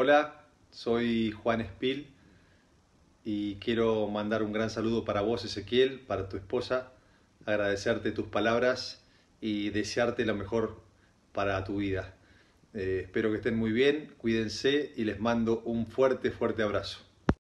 Hola, soy Juan Espil y quiero mandar un gran saludo para vos, Ezequiel, para tu esposa, agradecerte tus palabras y desearte lo mejor para tu vida. Eh, espero que estén muy bien, cuídense y les mando un fuerte, fuerte abrazo.